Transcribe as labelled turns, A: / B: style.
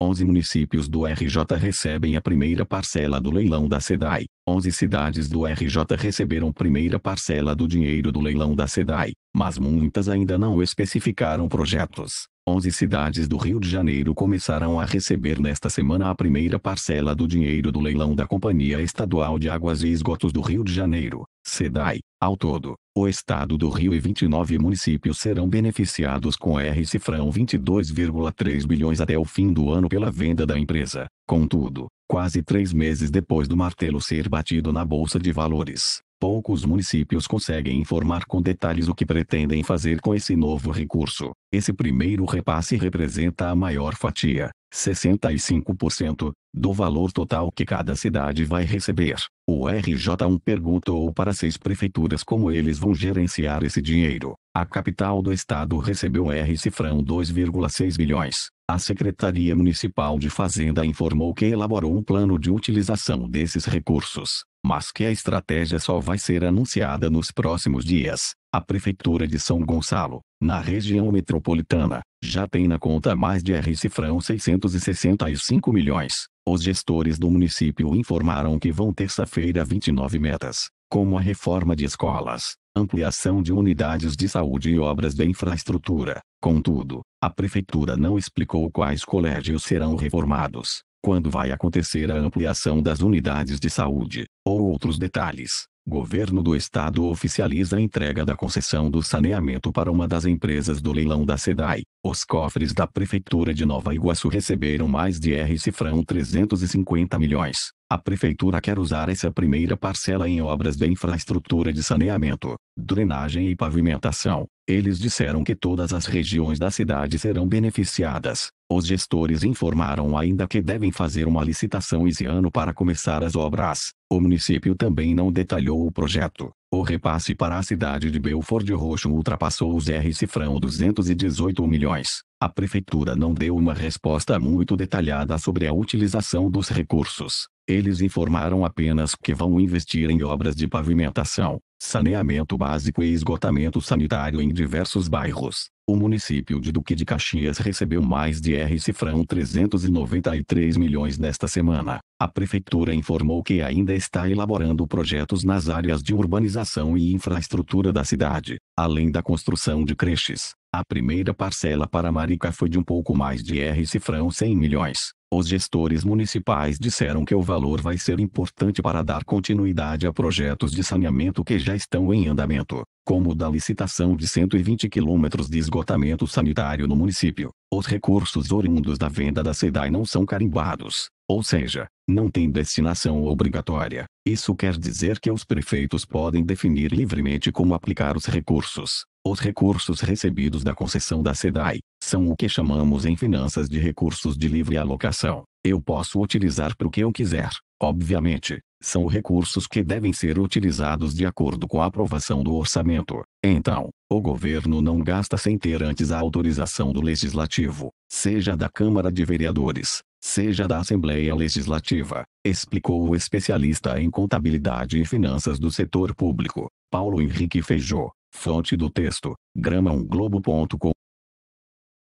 A: 11 municípios do RJ recebem a primeira parcela do leilão da SEDAI. 11 cidades do RJ receberam primeira parcela do dinheiro do leilão da SEDAI, mas muitas ainda não especificaram projetos. 11 cidades do Rio de Janeiro começarão a receber nesta semana a primeira parcela do dinheiro do leilão da Companhia Estadual de Águas e Esgotos do Rio de Janeiro, SEDAI. Ao todo, o estado do Rio e 29 municípios serão beneficiados com R cifrão 22,3 bilhões até o fim do ano pela venda da empresa. Contudo, quase três meses depois do martelo ser batido na Bolsa de Valores, Poucos municípios conseguem informar com detalhes o que pretendem fazer com esse novo recurso. Esse primeiro repasse representa a maior fatia, 65%, do valor total que cada cidade vai receber. O RJ1 perguntou para seis prefeituras como eles vão gerenciar esse dinheiro. A capital do estado recebeu R cifrão 2,6 bilhões. A Secretaria Municipal de Fazenda informou que elaborou um plano de utilização desses recursos mas que a estratégia só vai ser anunciada nos próximos dias. A Prefeitura de São Gonçalo, na região metropolitana, já tem na conta mais de R$ 665 milhões. Os gestores do município informaram que vão terça-feira 29 metas, como a reforma de escolas, ampliação de unidades de saúde e obras de infraestrutura. Contudo, a prefeitura não explicou quais colégios serão reformados quando vai acontecer a ampliação das unidades de saúde, ou outros detalhes. Governo do Estado oficializa a entrega da concessão do saneamento para uma das empresas do leilão da SEDAI. Os cofres da Prefeitura de Nova Iguaçu receberam mais de R cifrão 350 milhões. A Prefeitura quer usar essa primeira parcela em obras de infraestrutura de saneamento, drenagem e pavimentação. Eles disseram que todas as regiões da cidade serão beneficiadas. Os gestores informaram ainda que devem fazer uma licitação esse ano para começar as obras. O município também não detalhou o projeto. O repasse para a cidade de Belford Roxo ultrapassou os R cifrão 218 milhões. A prefeitura não deu uma resposta muito detalhada sobre a utilização dos recursos. Eles informaram apenas que vão investir em obras de pavimentação, saneamento básico e esgotamento sanitário em diversos bairros. O município de Duque de Caxias recebeu mais de R cifrão 393 milhões nesta semana. A prefeitura informou que ainda está elaborando projetos nas áreas de urbanização e infraestrutura da cidade, além da construção de creches a primeira parcela para Maricá foi de um pouco mais de R cifrão 100 milhões. Os gestores municipais disseram que o valor vai ser importante para dar continuidade a projetos de saneamento que já estão em andamento, como o da licitação de 120 quilômetros de esgotamento sanitário no município. Os recursos oriundos da venda da SEDAI não são carimbados, ou seja, não tem destinação obrigatória. Isso quer dizer que os prefeitos podem definir livremente como aplicar os recursos. Os recursos recebidos da concessão da SEDAI são o que chamamos em finanças de recursos de livre alocação. Eu posso utilizar para o que eu quiser, obviamente. São recursos que devem ser utilizados de acordo com a aprovação do orçamento. Então, o governo não gasta sem ter antes a autorização do legislativo, seja da Câmara de Vereadores, seja da Assembleia Legislativa, explicou o especialista em contabilidade e finanças do setor público, Paulo Henrique Feijó. Fonte do texto: gramaonglobo.com